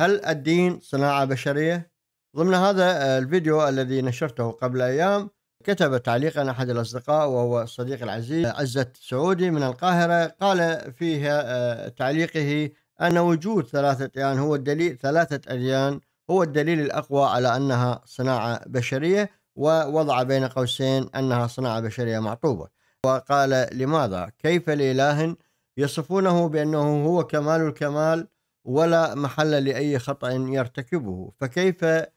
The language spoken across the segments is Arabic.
هل الدين صناعة بشرية؟ ضمن هذا آه، الفيديو الذي نشرته قبل أيام كتب تعليقا أحد الأصدقاء وهو الصديق العزيز عزة سعودي من القاهرة قال فيها آه، تعليقه أن وجود ثلاثة أديان هو الدليل ثلاثة أديان هو الدليل الأقوى على أنها صناعة بشرية ووضع بين قوسين أنها صناعة بشرية معطوبة وقال لماذا كيف لإله يصفونه بأنه هو كمال الكمال ولا محل لأي خطأ يرتكبه فكيف آه،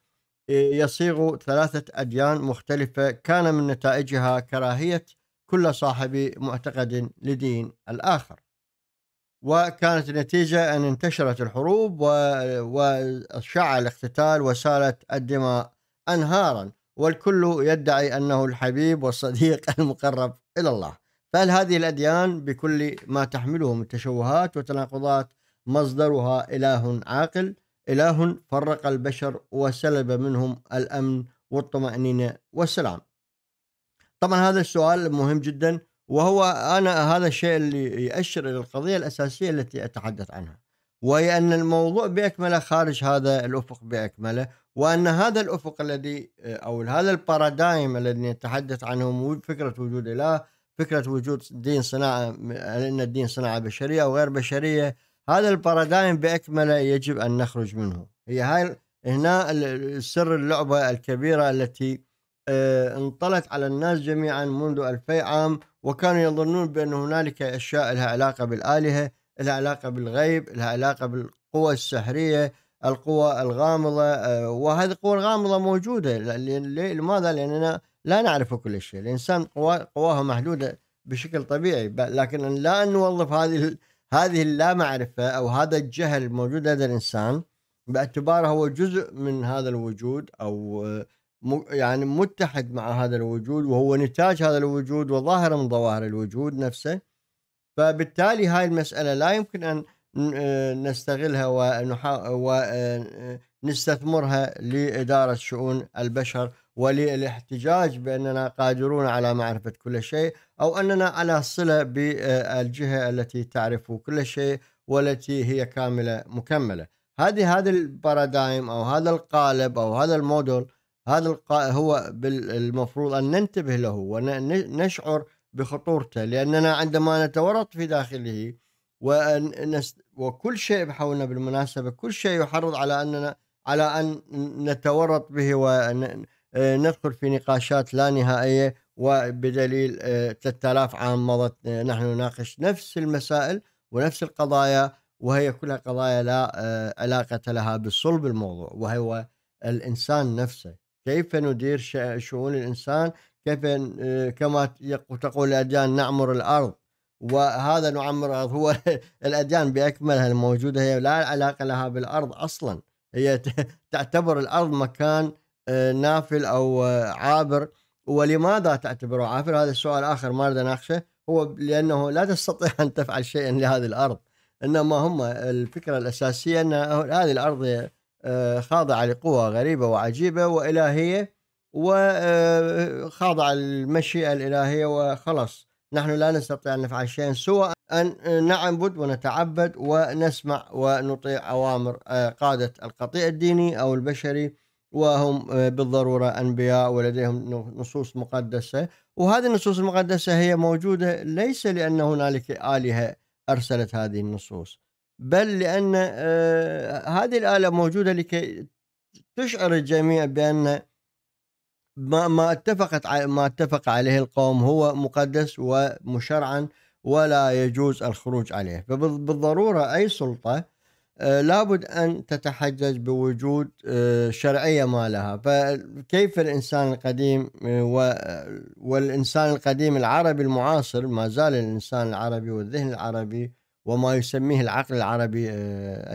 يصيغ ثلاثة أديان مختلفة كان من نتائجها كراهية كل صاحب معتقد لدين الآخر وكانت النتيجة أن انتشرت الحروب وشع الاقتتال وسالت الدماء أنهارا والكل يدعي أنه الحبيب والصديق المقرب إلى الله فهل هذه الأديان بكل ما تحمله من تشوهات وتناقضات مصدرها إله عاقل إله فرق البشر وسلب منهم الأمن والطمأنينة والسلام طبعا هذا السؤال مهم جدا وهو أنا هذا الشيء اللي يأشر إلى القضية الأساسية التي أتحدث عنها وهي أن الموضوع بأكمله خارج هذا الأفق بأكمله وأن هذا الأفق الذي أو هذا البارادايم الذي نتحدث عنه فكرة وجود إله فكرة وجود دين صناعة أن الدين صناعة بشرية أو غير بشرية هذا البارادايم باكمله يجب ان نخرج منه هي هاي هنا سر اللعبه الكبيره التي آه، انطلت على الناس جميعا منذ 2000 عام وكانوا يظنون بأن هنالك أشياء لها علاقة بالآلهة لها علاقة بالغيب لها علاقة بالقوى السحرية القوى الغامضة آه، وهذه القوى الغامضة موجودة لماذا؟ لأننا لا نعرف كل شيء الإنسان قواه محدودة بشكل طبيعي لكن لا نوظف هذه هذه اللامعرفة أو هذا الجهل الموجود لدى الإنسان باعتباره هو جزء من هذا الوجود أو آه، يعني متحد مع هذا الوجود وهو نتاج هذا الوجود وظاهرة من ظواهر الوجود نفسه فبالتالي هاي المسألة لا يمكن أن آه، نستغلها ونستثمرها آه، لإدارة شؤون البشر وللاحتجاج باننا قادرون على معرفه كل شيء او اننا على صله بالجهه التي تعرف كل شيء والتي هي كامله مكمله. هذه هذا البارادايم او هذا القالب او هذا الموديل هذا هو المفروض ان ننتبه له ونشعر بخطورته لاننا عندما نتورط في داخله وأن وكل شيء بحولنا بالمناسبه كل شيء يحرض على اننا على ان نتورط به وأن آه، ندخل في نقاشات لا نهائية وبدليل 3000 آه، عام مضت آه، نحن نناقش نفس المسائل ونفس القضايا وهي كلها قضايا لا علاقة لها بالصلب الموضوع وهو الإنسان نفسه كيف ندير شؤون الإنسان كيف كما تقول الأديان نعمر الأرض وهذا نعمر الأرض هو الأديان بأكملها الموجودة هي لا علاقة لها بالأرض أصلا هي تعتبر الأرض مكان نافل او عابر ولماذا تعتبره عابر هذا السؤال اخر ما اريد اناقشه هو لانه لا تستطيع ان تفعل شيئا لهذه الارض انما هم الفكره الاساسيه ان هذه الارض آه، خاضعه لقوى غريبه وعجيبه والهيه وخاضعه آه، للمشيئه الالهيه وخلص نحن لا نستطيع ان نفعل شيئا سوى ان نعبد ونتعبد ونسمع ونطيع اوامر آه، قاده القطيع الديني او البشري وهم آه، بالضروره انبياء ولديهم نصوص مقدسه وهذه النصوص المقدسه هي موجوده ليس لان هنالك الهه ارسلت هذه النصوص بل لان آه، هذه الاله موجوده لكي تشعر الجميع بان ما ما اتفقت ما اتفق عليه القوم هو مقدس ومشرعا ولا يجوز الخروج عليه فبالضروره اي سلطه آه، لابد ان تتحجج بوجود آه، شرعيه مالها فكيف الانسان القديم آه، والانسان القديم العربي المعاصر ما زال الانسان العربي والذهن العربي وما يسميه العقل العربي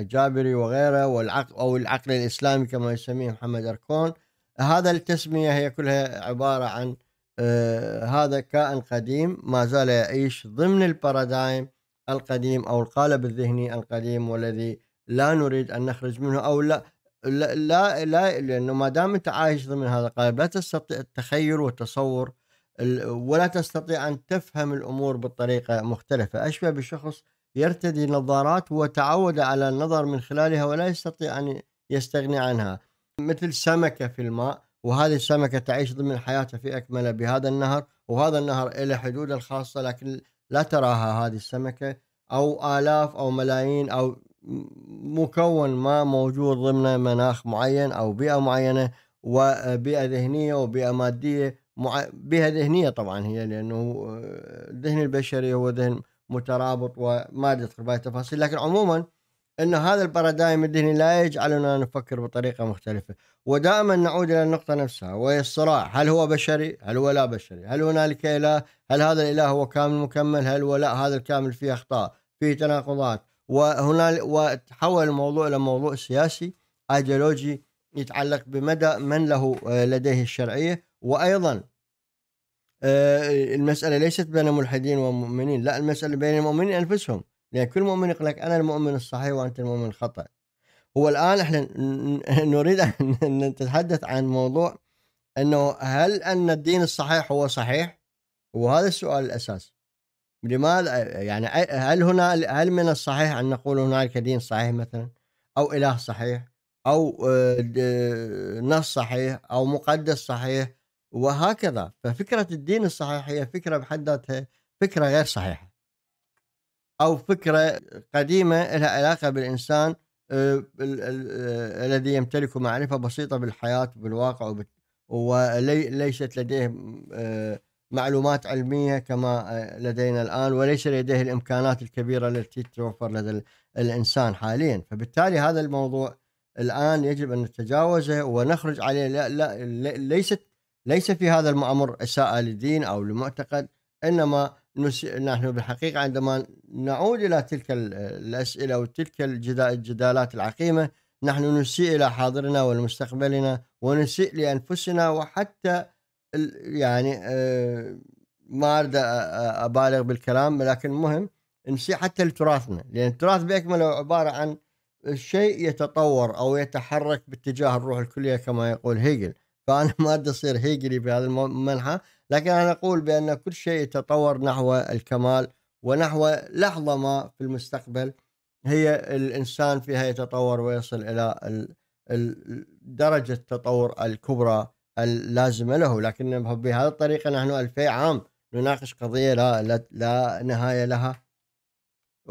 الجابري وغيره والعقل او العقل الاسلامي كما يسميه محمد اركون هذا التسميه هي كلها عباره عن هذا كائن قديم ما زال يعيش ضمن البارادايم القديم او القالب الذهني القديم والذي لا نريد ان نخرج منه او لا لا لا, لا لانه ما دام انت عايش ضمن هذا القالب لا تستطيع التخيل والتصور ولا تستطيع ان تفهم الامور بطريقه مختلفه اشبه بشخص يرتدي نظارات وتعود على النظر من خلالها ولا يستطيع ان يستغني عنها مثل سمكه في الماء وهذه السمكه تعيش ضمن حياتها في اكمله بهذا النهر وهذا النهر له حدوده الخاصه لكن لا تراها هذه السمكه او الاف او ملايين او مكون ما موجود ضمن مناخ معين او بيئه معينه وبيئه ذهنيه وبيئه ماديه مع... بيئه ذهنيه طبعا هي لانه الذهن آه، البشري هو ذهن مترابط وما ادري باقي التفاصيل لكن عموما ان هذا البارادايم الذهني لا يجعلنا نفكر بطريقه مختلفه ودائما نعود الى النقطه نفسها وهي الصراع هل هو بشري هل هو لا بشري هل هنالك اله هل هذا الاله هو كامل مكمل هل هو لا هذا الكامل فيه اخطاء فيه تناقضات وهنا وتحول الموضوع إلى موضوع سياسي ايديولوجي يتعلق بمدى من له آه، لديه الشرعية وأيضا آه، المسألة ليست بين ملحدين ومؤمنين لا المسألة بين المؤمنين أنفسهم لأن كل مؤمن يقول لك أنا المؤمن الصحيح وأنت المؤمن الخطأ هو الآن احنا نريد أن نتحدث عن موضوع أنه هل أن الدين الصحيح هو صحيح وهذا السؤال الأساسي لماذا يعني هل هنا هل من الصحيح ان نقول هنالك دين صحيح مثلا او اله صحيح او آه، نص صحيح او مقدس صحيح وهكذا ففكره الدين الصحيح هي فكره بحد ذاتها فكره غير صحيحه او فكره قديمه لها علاقه بالانسان آه، آه، الذي يمتلك معرفه بسيطه بالحياه بالواقع وليست لديه معلومات علمية كما آه، لدينا الآن وليس لديه الإمكانات الكبيرة التي تتوفر لدى الإنسان حاليا فبالتالي هذا الموضوع الآن يجب أن نتجاوزه ونخرج عليه لا لا ليست ليس في هذا الأمر إساءة لدين أو لمعتقد إنما نحن بالحقيقة عندما نعود إلى تلك الأسئلة وتلك الجدالات العقيمة نحن نسيء إلى حاضرنا ولمستقبلنا ونسيء لأنفسنا وحتى يعني آه، ما اريد ابالغ بالكلام لكن المهم نسي حتى لتراثنا لان التراث باكمله عباره عن الشيء يتطور او يتحرك باتجاه الروح الكليه كما يقول هيجل فانا ما اريد اصير هيجلي بهذا المنحى لكن انا اقول بان كل شيء يتطور نحو الكمال ونحو لحظه ما في المستقبل هي الانسان فيها يتطور ويصل الى درجه التطور الكبرى اللازمه له لكن بهذه الطريقه نحن 2000 عام نناقش قضيه لا لا, لا نهايه لها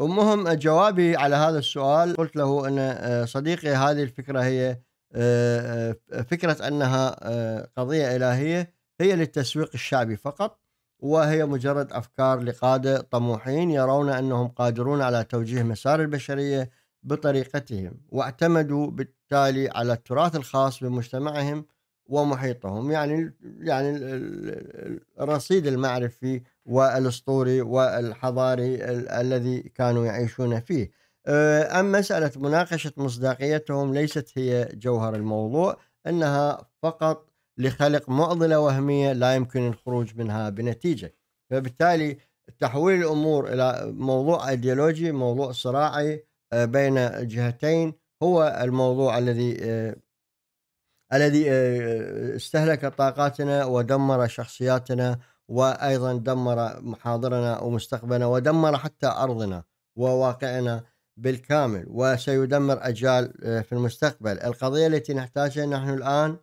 المهم جوابي على هذا السؤال قلت له ان آه، صديقي هذه الفكره هي آه، آه، فكره انها قضيه الهيه هي للتسويق الشعبي فقط وهي مجرد افكار لقاده طموحين يرون انهم قادرون على توجيه مسار البشريه بطريقتهم واعتمدوا بالتالي على التراث الخاص بمجتمعهم ومحيطهم يعني يعني الرصيد المعرفي والاسطوري والحضاري الذي كانوا يعيشون فيه. آه، اما مساله مناقشه مصداقيتهم ليست هي جوهر الموضوع انها فقط لخلق معضله وهميه لا يمكن الخروج منها بنتيجه. فبالتالي تحويل الامور الى موضوع ايديولوجي، موضوع صراعي آه، بين جهتين هو الموضوع الذي آه، الذي آه، آه، استهلك طاقاتنا ودمر شخصياتنا وايضا دمر محاضرنا ومستقبلنا ودمر حتى ارضنا وواقعنا بالكامل وسيدمر اجيال آه، في المستقبل، القضيه التي نحتاجها نحن الان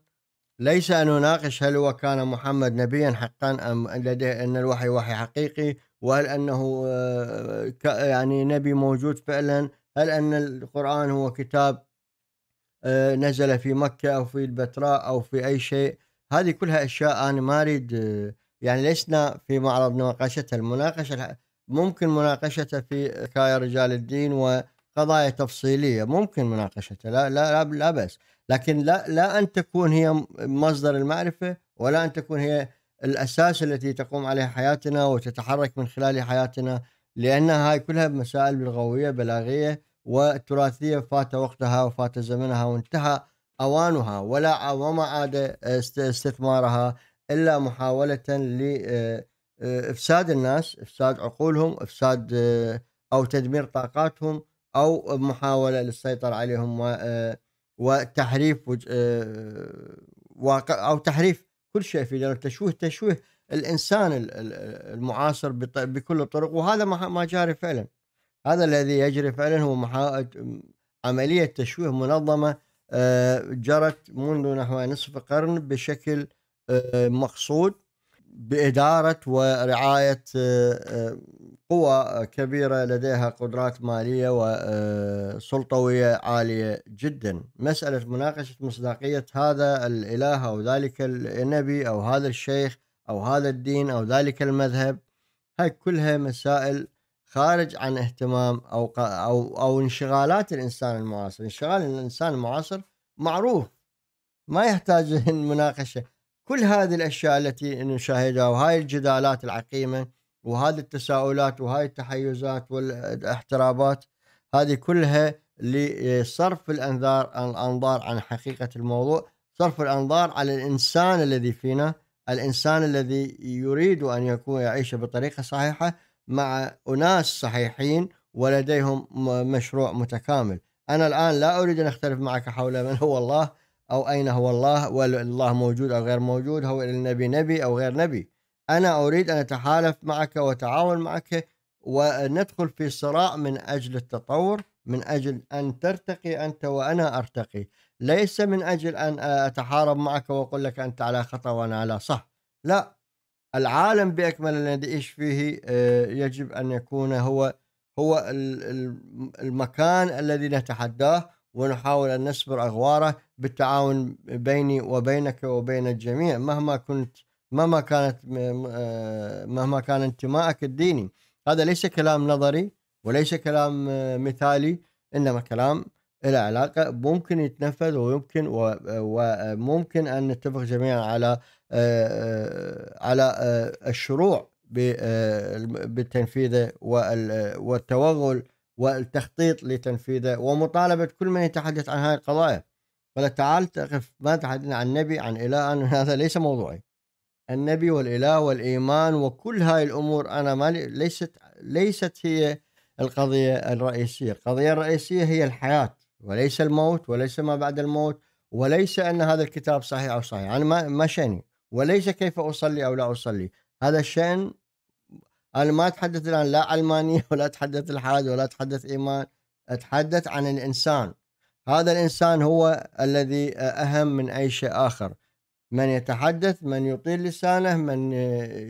ليس ان نناقش هل هو كان محمد نبيا حقا ام لديه ان الوحي وحي حقيقي وهل انه يعني نبي موجود فعلا هل ان القران هو كتاب آه، نزل في مكه او في البتراء او في اي شيء هذه كلها اشياء انا ما اريد آه، يعني لسنا في معرض مناقشتها المناقشه ممكن مناقشتها في حكايه رجال الدين وقضايا تفصيليه ممكن مناقشتها لا لا لا, لا بس لكن لا لا ان تكون هي مصدر المعرفه ولا ان تكون هي الاساس التي تقوم عليه حياتنا وتتحرك من خلال حياتنا لان هاي كلها مسائل بلغوية بلاغيه والتراثية فات وقتها وفات زمنها وانتهى أوانها ولا وما عاد استثمارها إلا محاولة لإفساد آه، الناس إفساد عقولهم إفساد آه، أو تدمير طاقاتهم أو محاولة للسيطرة عليهم آه، وتحريف واقع أو تحريف كل شيء في جانب تشويه تشويه الإنسان المعاصر بكل الطرق وهذا ما جاري فعلا هذا الذي يجري فعلا هو محا... عملية تشويه منظمة آه، جرت منذ نحو نصف قرن بشكل آه، مقصود بإدارة ورعاية آه، قوى كبيرة لديها قدرات مالية وسلطوية عالية جدا مسألة مناقشة مصداقية هذا الإله أو ذلك النبي أو هذا الشيخ أو هذا الدين أو ذلك المذهب هاي كلها مسائل خارج عن اهتمام او او او انشغالات الانسان المعاصر، انشغال الانسان المعاصر معروف ما يحتاج مناقشه، كل هذه الاشياء التي نشاهدها وهاي الجدالات العقيمه وهذه التساؤلات وهاي التحيزات والاحترابات هذه كلها لصرف الانظار الانظار عن حقيقه الموضوع، صرف الانظار على الانسان الذي فينا، الانسان الذي يريد ان يكون يعيش بطريقه صحيحه مع أناس صحيحين ولديهم مشروع متكامل أنا الآن لا أريد أن أختلف معك حول من هو الله أو أين هو الله والله موجود أو غير موجود هو النبي نبي أو غير نبي أنا أريد أن أتحالف معك وأتعاون معك وندخل في صراع من أجل التطور من أجل أن ترتقي أنت وأنا أرتقي ليس من أجل أن أتحارب معك وأقول لك أنت على خطأ وأنا على صح لا العالم باكمله الذي يعيش فيه آه، يجب ان يكون هو هو المكان الذي نتحداه ونحاول ان نسبر اغواره بالتعاون بيني وبينك وبين الجميع مهما كنت مهما كانت آه، مهما كان انتمائك الديني هذا ليس كلام نظري وليس كلام آه، مثالي انما كلام له علاقه ممكن يتنفذ ويمكن وممكن ان نتفق جميعا على آه، آه، على آه، الشروع بتنفيذه والتوغل والتخطيط لتنفيذه ومطالبة كل من يتحدث عن هذه القضايا قال تعال تقف ما تحدثنا عن النبي عن إله هذا ليس موضوعي النبي والإله والإيمان وكل هاي الأمور أنا ما ليست ليست هي القضية الرئيسية القضية الرئيسية هي الحياة وليس الموت وليس ما بعد الموت وليس أن هذا الكتاب صحيح أو صحيح أنا ما ما شأني وليس كيف أصلي أو لا أصلي هذا الشأن أنا ما أتحدث الآن لا علمانية ولا أتحدث الحاد ولا أتحدث إيمان أتحدث عن الإنسان هذا الإنسان هو الذي أهم من أي شيء آخر من يتحدث من يطيل لسانه من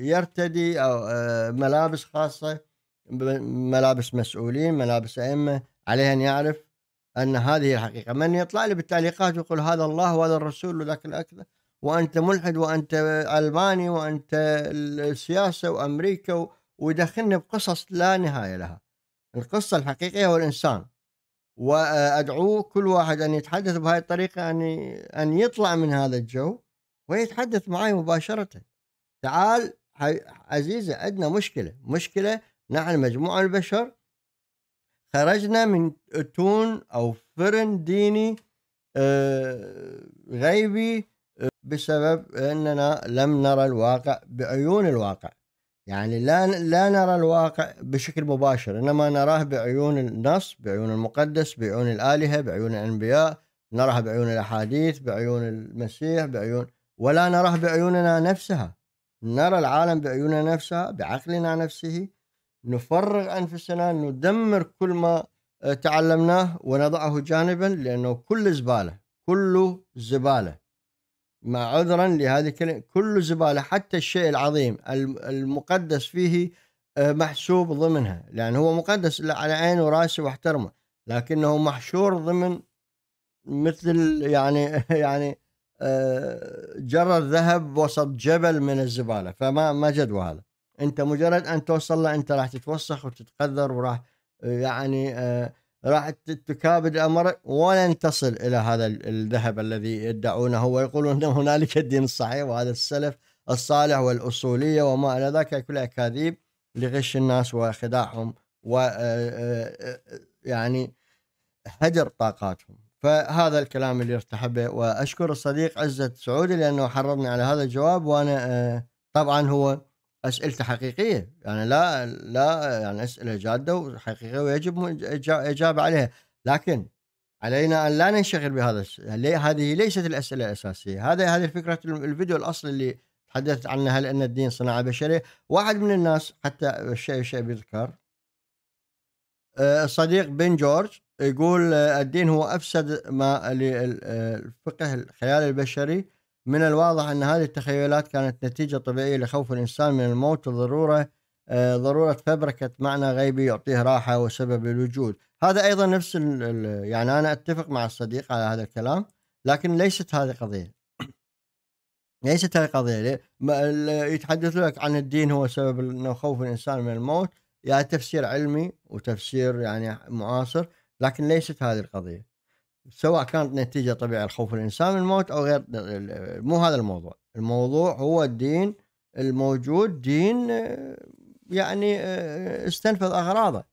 يرتدي أو آه، ملابس خاصة ملابس مسؤولين ملابس أئمة عليه أن يعرف أن هذه الحقيقة من يطلع لي بالتعليقات يقول هذا الله وهذا الرسول وذاك الأكل وانت ملحد وانت الماني وانت السياسه وامريكا ويدخلنا بقصص لا نهايه لها. القصه الحقيقيه هو الانسان. وادعو كل واحد ان يتحدث بهاي الطريقه ان ان يطلع من هذا الجو ويتحدث معي مباشره. تعال عزيزي عندنا مشكله، مشكله نحن مجموعه البشر خرجنا من تون او فرن ديني آه، غيبي بسبب اننا لم نرى الواقع بعيون الواقع يعني لا لا نرى الواقع بشكل مباشر انما نراه بعيون النص بعيون المقدس بعيون الالهه بعيون الانبياء نراه بعيون الاحاديث بعيون المسيح بعيون ولا نراه بعيوننا نفسها نرى العالم بعيوننا نفسها بعقلنا نفسه نفرغ انفسنا ندمر كل ما آه، تعلمناه ونضعه جانبا لانه كل زباله كله زباله مع عذرا لهذه الكلمة كل زبالة حتى الشيء العظيم المقدس فيه آه، محسوب ضمنها لأن هو مقدس على عيني وراسي واحترمه لكنه محشور ضمن مثل يعني يعني آه، جرى الذهب وسط جبل من الزبالة فما ما جدوى هذا أنت مجرد أن توصل له أنت راح تتوسخ وتتقذر وراح آه، يعني راح تكابد الامر ولن تصل الى هذا الذهب الذي يدعونه ويقولون ان هنالك الدين الصحيح وهذا السلف الصالح والاصوليه وما الى ذلك كلها اكاذيب لغش الناس وخداعهم و آه، آه، آه، يعني هدر طاقاتهم فهذا الكلام اللي ارتحب به واشكر الصديق عزت سعودي لانه حرضني على هذا الجواب وانا طبعا هو اسئلته حقيقيه يعني لا لا يعني اسئله جاده وحقيقيه ويجب اجابه عليها لكن علينا ان لا ننشغل بهذا هذه ليست الاسئله الاساسيه هذا هذه فكره الفيديو الاصلي اللي تحدثت عنها ان الدين صناعه بشريه واحد من الناس حتى الشيء الشيء بيذكر آه، صديق بن جورج يقول آه، الدين هو افسد ما للفقه آه، الخيال البشري من الواضح أن هذه التخيلات كانت نتيجة طبيعية لخوف الإنسان من الموت وضرورة آه، ضرورة فبركة معنى غيبي يعطيه راحة وسبب الوجود هذا أيضا نفس يعني أنا أتفق مع الصديق على هذا الكلام لكن ليست هذه قضية ليست هذه قضية يتحدث لك عن الدين هو سبب أنه خوف الإنسان من الموت يا يعني تفسير علمي وتفسير يعني معاصر لكن ليست هذه القضية سواء كانت نتيجة طبيعية الخوف الإنسان من الموت أو غير مو هذا الموضوع الموضوع هو الدين الموجود دين آه، يعني آه، آه، استنفذ أغراضه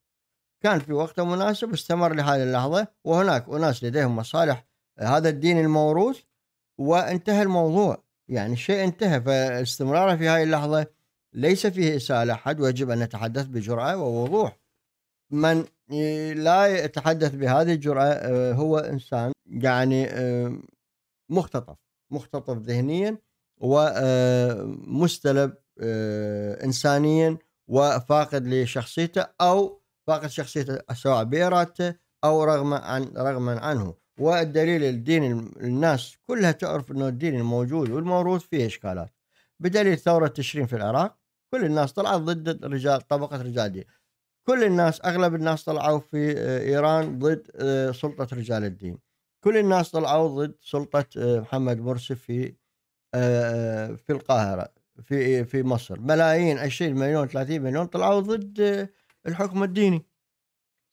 كان في وقته مناسب استمر لهذه اللحظة وهناك أناس لديهم مصالح هذا الدين الموروث وانتهى الموضوع يعني الشيء انتهى فاستمراره في هذه اللحظة ليس فيه إساءة لأحد ويجب أن نتحدث بجرأة ووضوح من لا يتحدث بهذه الجرأة هو إنسان يعني آه، مختطف مختطف ذهنيا ومستلب آه، آه، إنسانيا وفاقد لشخصيته أو فاقد شخصيته سواء بإرادته أو رغم عن رغما عنه والدليل الديني الناس كلها تعرف أنه الدين الموجود والموروث فيه إشكالات بدليل ثورة تشرين في العراق كل الناس طلعت ضد رجال طبقة رجال الدين كل الناس اغلب الناس طلعوا في آه، ايران ضد آه، سلطه رجال الدين كل الناس طلعوا ضد سلطه آه، محمد مرسي في في القاهره في في مصر ملايين 20 مليون 30 مليون طلعوا ضد الحكم الديني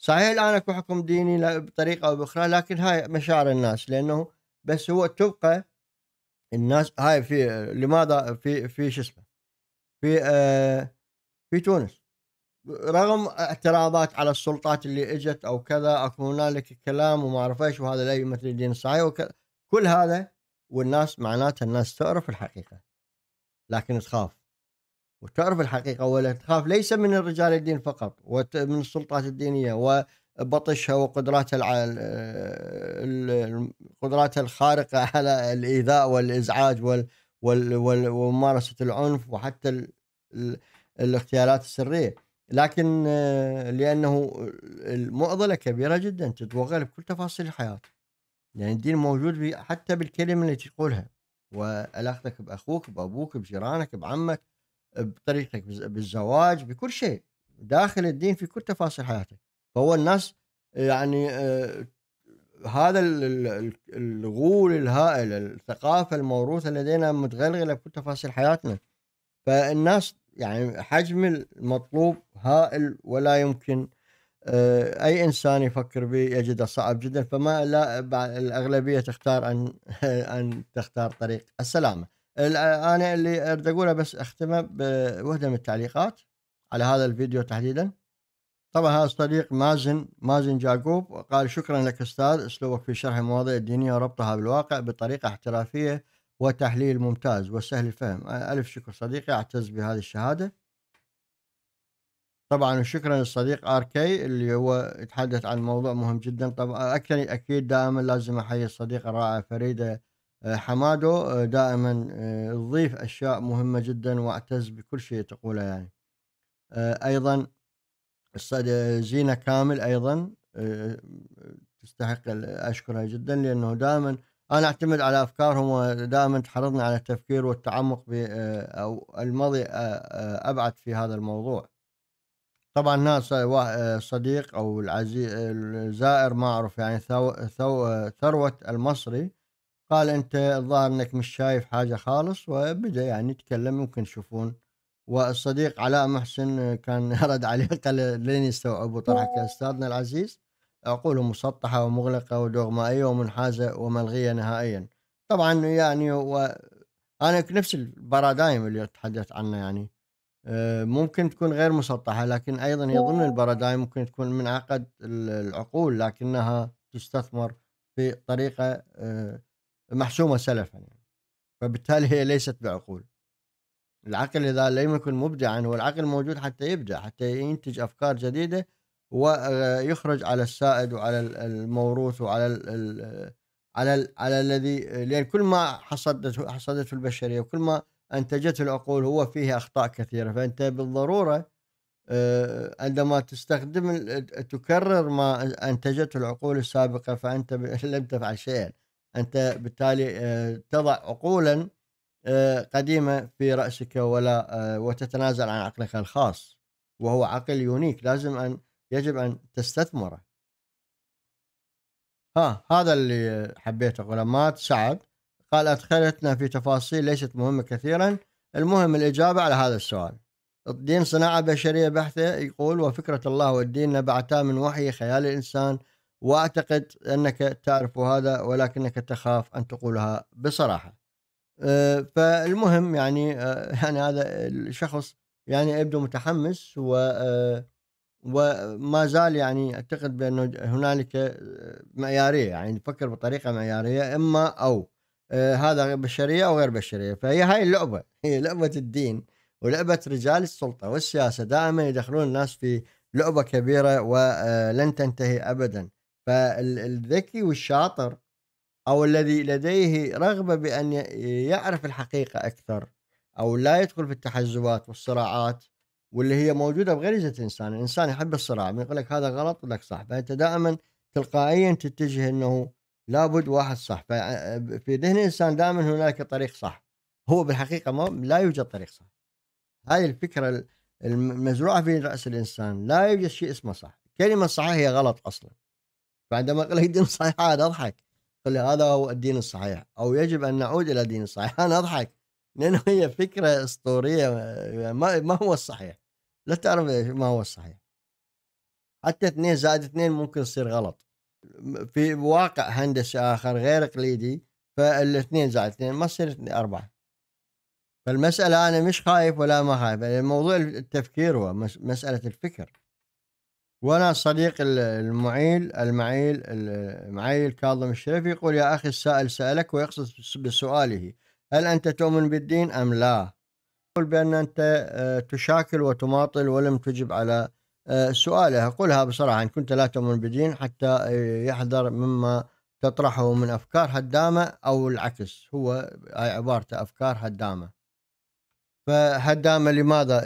صحيح الان اكو حكم ديني بطريقه او باخرى لكن هاي مشاعر الناس لانه بس هو تبقى الناس هاي في لماذا في في شو اسمه في في تونس رغم اعتراضات على السلطات اللي اجت او كذا اكو هنالك كلام وما اعرف ايش وهذا لا يمثل الدين الصحيح وكذا كل هذا والناس معناتها الناس تعرف الحقيقه لكن تخاف وتعرف الحقيقه ولا تخاف ليس من الرجال الدين فقط ومن السلطات الدينيه وبطشها وقدراتها قدراتها الخارقه على الايذاء والازعاج وال وممارسه العنف وحتى ال... الاغتيالات السريه لكن آه، لانه المعضله كبيره جدا تتوغل بكل تفاصيل الحياه يعني الدين موجود حتى بالكلمه اللي تقولها وعلاقتك باخوك بابوك بجيرانك بعمك بطريقتك بالزواج بكل شيء داخل الدين في كل تفاصيل حياتك فهو الناس يعني آه، هذا الغول الهائل الثقافه الموروثه لدينا متغلغله بكل تفاصيل حياتنا فالناس يعني حجم المطلوب هائل ولا يمكن آه، اي انسان يفكر به يجده صعب جدا فما لا الاغلبيه تختار ان ان تختار طريق السلامه. انا اللي اريد اقوله بس اختمه بوحده من التعليقات على هذا الفيديو تحديدا. طبعا هذا الصديق مازن مازن جاكوب قال شكرا لك استاذ اسلوبك في شرح المواضيع الدينيه وربطها بالواقع بطريقه احترافيه وتحليل ممتاز وسهل الفهم ألف شكر صديقي أعتز بهذه الشهادة طبعا وشكرا للصديق ار كي اللي هو يتحدث عن موضوع مهم جدا طبعا اكيد دائما لازم احيي الصديقه الرائعه فريده حمادو دائما تضيف اشياء مهمه جدا واعتز بكل شيء تقوله يعني ايضا زينه كامل ايضا تستحق اشكرها جدا لانه دائما انا اعتمد على افكارهم ودائما تحرضني على التفكير والتعمق آه، او المضي آه، آه، ابعد في هذا الموضوع طبعا ناس صديق او العزيز الزائر ما اعرف يعني ثو ثو ثروه المصري قال انت الظاهر انك مش شايف حاجه خالص وبدا يعني يتكلم ممكن تشوفون والصديق علاء محسن كان رد عليه قال لين يستوعبوا طرحك استاذنا العزيز عقول مسطحة ومغلقة ودوغمائية ومنحازة وملغية نهائيا طبعا يعني و... أنا نفس البارادايم اللي أتحدث عنه يعني آه، ممكن تكون غير مسطحة لكن أيضا هي ضمن البارادايم ممكن تكون من عقد العقول لكنها تستثمر في طريقة آه، محسومة سلفا يعني. فبالتالي هي ليست بعقول العقل إذا لم يكن مبدعا هو العقل موجود حتى يبدع حتى ينتج أفكار جديدة ويخرج على السائد وعلى الموروث وعلى الـ على الـ على الذي لان كل ما حصدته حصدته البشريه وكل ما انتجته العقول هو فيه اخطاء كثيره فانت بالضروره آه، عندما تستخدم تكرر ما انتجته العقول السابقه فانت لم تفعل شيئا انت بالتالي آه، تضع عقولا آه، قديمه في راسك ولا وتتنازل عن عقلك الخاص وهو عقل يونيك لازم ان يجب ان تستثمره ها هذا اللي حبيته غلامات سعد قال ادخلتنا في تفاصيل ليست مهمه كثيرا المهم الاجابه على هذا السؤال الدين صناعه بشريه بحته يقول وفكره الله والدين نبعتا من وحي خيال الانسان واعتقد انك تعرف هذا ولكنك تخاف ان تقولها بصراحه. أه، فالمهم يعني أه، يعني هذا الشخص يعني يبدو متحمس و أه، وما زال يعني اعتقد بانه هنالك معياريه يعني نفكر بطريقه معياريه اما او آه، هذا بشريه او غير بشريه فهي هاي اللعبه هي لعبه الدين ولعبه رجال السلطه والسياسه دائما يدخلون الناس في لعبه كبيره ولن آه، تنتهي ابدا فالذكي والشاطر او الذي لديه رغبه بان يعرف الحقيقه اكثر او لا يدخل في التحزبات والصراعات واللي هي موجوده بغريزه الانسان، الانسان يحب الصراع، يقول لك هذا غلط لك صح، فانت دائما تلقائيا تتجه انه لابد واحد صح، في ذهن الانسان دائما هناك طريق صح. هو بالحقيقه ما لا يوجد طريق صح. هاي الفكره المزروعه في راس الانسان، لا يوجد شيء اسمه صح، كلمه صحيح هي غلط اصلا. فعندما اقول لك الدين الصحيح هذا اضحك. قل هذا هو الدين الصحيح او يجب ان نعود الى الدين الصحيح انا اضحك لانه هي فكره اسطوريه يعني ما, ما هو الصحيح لا تعرف ما هو الصحيح حتى اثنين زائد اثنين ممكن يصير غلط في واقع هندسي اخر غير اقليدي فالاثنين زائد اثنين ما تصير اربعه فالمساله انا مش خايف ولا ما خايف الموضوع يعني التفكير هو مساله الفكر وانا صديق المعيل المعيل المعيل كاظم الشريف يقول يا اخي السائل سالك ويقصد بسؤاله هل أنت تؤمن بالدين أم لا قل بأن أنت آه، تشاكل وتماطل ولم تجب على آه، سؤالها قلها بصراحة إن كنت لا تؤمن بالدين حتى آه، يحذر مما تطرحه من أفكار هدامة أو العكس هو هاي عبارته أفكار هدامة فهدامة لماذا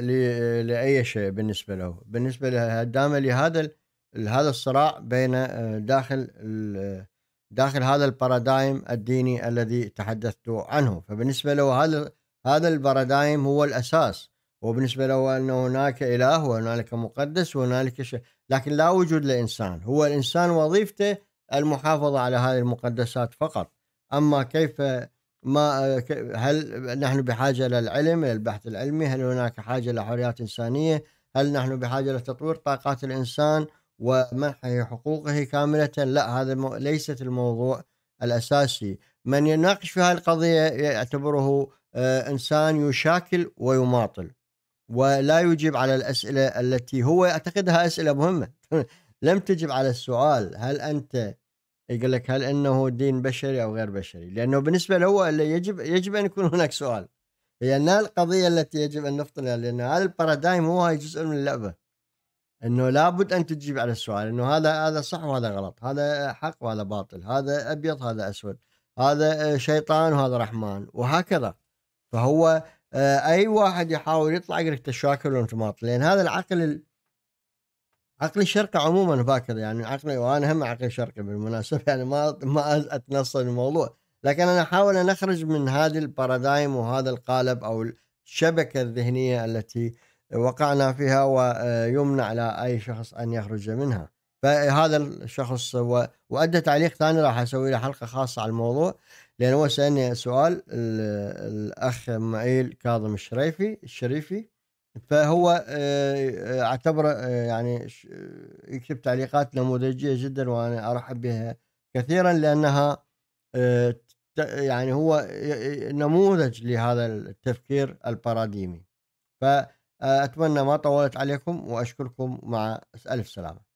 لأي شيء بالنسبة له بالنسبة لهدامة لهذا هذا الصراع بين داخل داخل هذا البارادايم الديني الذي تحدثت عنه فبالنسبة له هذا هذا البارادايم هو الأساس وبالنسبة له أن هناك إله وهنالك مقدس وهنالك شيء لكن لا وجود لإنسان هو الإنسان وظيفته المحافظة على هذه المقدسات فقط أما كيف ما هل نحن بحاجة للعلم للبحث العلمي هل هناك حاجة لحريات إنسانية هل نحن بحاجة لتطوير طاقات الإنسان ومنحه حقوقه كاملة لا هذا ليست الموضوع الأساسي من يناقش في هذه القضية يعتبره آه، إنسان يشاكل ويماطل ولا يجيب على الأسئلة التي هو يعتقدها أسئلة مهمة لم تجب على السؤال هل أنت يقول لك هل انه دين بشري او غير بشري؟ لانه بالنسبه له يجب يجب ان يكون هناك سؤال. هي يعني القضيه التي يجب ان نفطنها لان هذا البارادايم هو جزء من اللعبه. انه لابد ان تجيب على السؤال انه هذا هذا صح وهذا غلط هذا حق وهذا باطل هذا ابيض هذا اسود هذا آه، شيطان وهذا رحمن وهكذا فهو آه، اي واحد يحاول يطلع يقول لك تشاكل وانتماط لان هذا العقل عقل الشرق عموما باكر يعني عقلي وانا هم عقل شرقي بالمناسبه يعني ما ما اتنصل الموضوع لكن انا احاول ان اخرج من هذه البارادايم وهذا القالب او الشبكه الذهنيه التي وقعنا فيها ويمنع آه، لأي شخص أن يخرج منها فهذا الشخص و... وأدى تعليق ثاني راح أسوي له حلقة خاصة على الموضوع لأنه هو سألني سؤال الأخ معيل كاظم الشريفي الشريفي فهو آه، اعتبره آه، يعني يكتب تعليقات نموذجية جدا وأنا أرحب بها كثيرا لأنها يعني هو نموذج لهذا التفكير الباراديمي ف أتمنى ما طولت عليكم وأشكركم مع ألف سلامة